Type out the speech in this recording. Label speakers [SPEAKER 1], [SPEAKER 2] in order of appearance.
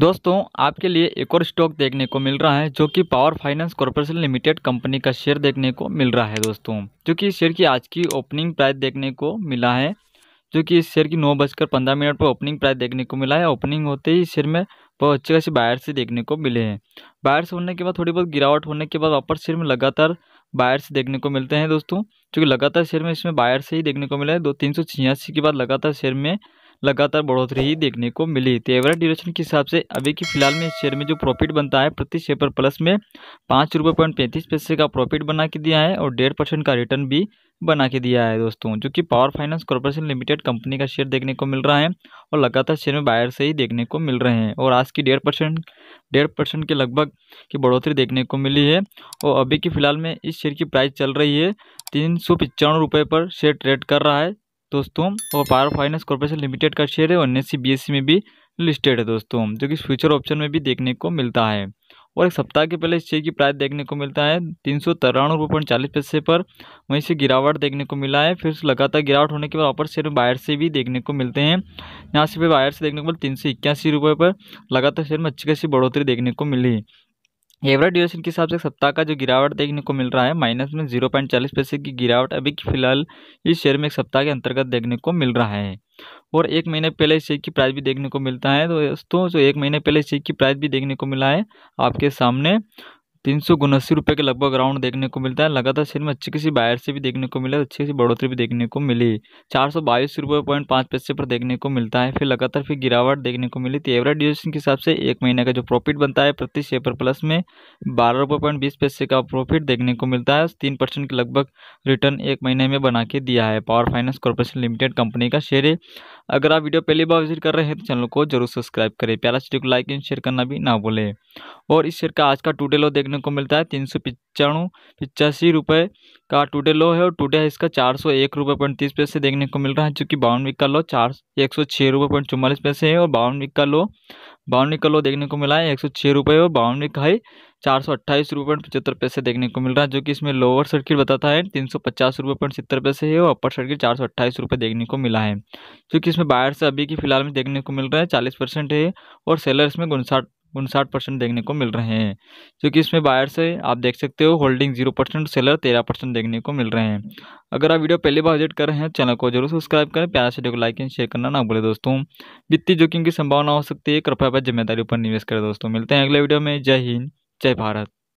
[SPEAKER 1] दोस्तों आपके लिए एक और स्टॉक देखने को मिल रहा है जो कि power finance corporation limited company का शेयर देखने को मिल रहा है दोस्तों जो कि शेयर की आज की ओपनिंग प्राइस देखने को मिला है जो कि इस शेयर की नौ बजकर पंद्रह मिनट पर ओपनिंग प्राइस देखने को मिला है ओपनिंग होते ही शेयर में बहुत अच्छे खासी बायर से देखने को मिले हैं बायर्स होने के बाद थोड़ी बहुत गिरावट होने के बाद वापस शेयर में लगातार बायर्स देखने को मिलते हैं दोस्तों क्योंकि लगातार शेयर में इसमें बायर से ही देखने को मिला है दो तीन सौ छियासी के बाद लगातार शेयर में लगातार बढ़ोतरी ही देखने को मिली थी एवरेज ड्यूरेशन के हिसाब से अभी की फिलहाल में इस शेयर में जो प्रॉफिट बनता है प्रति शेयर पर प्लस में पाँच रुपये पॉइंट पैंतीस पैसे का प्रॉफिट बना के दिया है और डेढ़ परसेंट का रिटर्न भी बना के दिया है दोस्तों जो कि power finance corporation limited company का शेयर देखने को मिल रहा है और लगातार शेयर में बायर से ही देखने को मिल रहे हैं और आज की डेढ़ परसेंट डेढ़ परसेंट के लगभग की बढ़ोतरी देखने को मिली है और अभी की फ़िलहाल में इस शेयर की प्राइस चल रही है तीन सौ पिचानवे रुपये पर शेयर ट्रेड कर रहा है दोस्तों और पावर फाइनेंस कॉर्पोरेशन लिमिटेड का शेयर है और एन में भी लिस्टेड है दोस्तों जो कि फ्यूचर ऑप्शन में भी देखने को मिलता है और एक सप्ताह के पहले इस शेयर की प्राइस देखने को मिलता है तीन सौ तिरानवे रुपये पॉइंट चालीस पैसे पर वहीं से गिरावट देखने को मिला है फिर लगातार गिरावट होने के बाद अपर शेयर में बायर से भी देखने को मिलते हैं यहाँ से फिर बायर से देखने को मिले तीन सौ इक्यासी रुपये पर लगातार शेयर में अच्छी खासी बढ़ोतरी देखने को मिली एवरेज ड्यूरेशन के हिसाब से सप्ताह का जो गिरावट देखने को मिल रहा है माइनस में जीरो पॉइंट चालीस पैसे की गिरावट अभी फिलहाल इस शेयर में एक सप्ताह के अंतर्गत देखने को मिल रहा है और एक महीने पहले इस शेयर की प्राइस भी देखने को मिलता है तो दोस्तों जो एक महीने पहले इस शेयर की प्राइस भी देखने को मिला है आपके सामने तीन सौ उनासी रुपये के लगभग राउंड देखने को मिलता है लगातार शेयर में अच्छी किसी बायर से भी देखने को मिला अच्छी किसी बढ़ोतरी भी देखने को मिली चार सौ बाईस रुपये पॉइंट पाँच पैसे पर देखने को मिलता है फिर लगातार फिर गिरावट देखने को मिली तो एवरेज ड्यूरेशन के हिसाब से एक महीने का जो प्रॉफिट बनता है प्रति शेयर पर प्लस में बारह रुपये पॉइंट बीस पैसे का प्रॉफिट देखने को मिलता है तीन परसेंट के लगभग रिटर्न एक महीने में बना के दिया है power finance corporation limited company का शेयर अगर आप वीडियो पहली बार विजिट कर रहे हैं तो चैनल को जरूर सब्सक्राइब करें प्यारा वीडियो को लाइक एंड शेयर करना भी ना भूलें और इस शेयर का आज का टूडे लो देखने को मिलता है तीन सौ पचानवे पिचासी रुपये का टूडे लो है और टूडे है इसका चार सौ एक रुपये पॉइंट तीस पैसे देखने को मिल रहा है जो कि बावन का लो चार एक सौ छः रुपये पॉइंट चौवालीस पैसे है और बावन का लो बावन का लो देखने को मिला है एक सौ छः रुपये और बावन का हाई चार सौ अट्ठाईस रुपये पॉइंट पचहत्तर पैसे देखने को मिल रहा है जो कि इसमें लोअर सर्किट बताता है तीन सौ पचास रुपये पॉइंट सत्तर पैसे है और अपर सर्किट चार सौ अट्ठाईस रुपये देखने को मिला है जो कि इसमें बायर से अभी की फिलहाल में देखने को मिल रहा है चालीस परसेंट है और सेलर इसमें उनसाठ उनसाठ परसेंट देखने को मिल रहे हैं जो कि इसमें बायर से आप देख सकते हो होल्डिंग जीरो परसेंट सेलर तेरह परसेंट देखने को मिल रहे हैं अगर आप वीडियो पहली बार विजिट कर रहे हैं चैनल को जरूर सब्सक्राइब करें प्यार से वीडियो को लाइक एंड शेयर करना ना भूलें दोस्तों वित्तीय जोखिम की संभावना हो सकती है कृपया पर जिम्मेदारी पर निवेश करें दोस्तों मिलते हैं अगले वीडियो में जय हिंद જય ભારત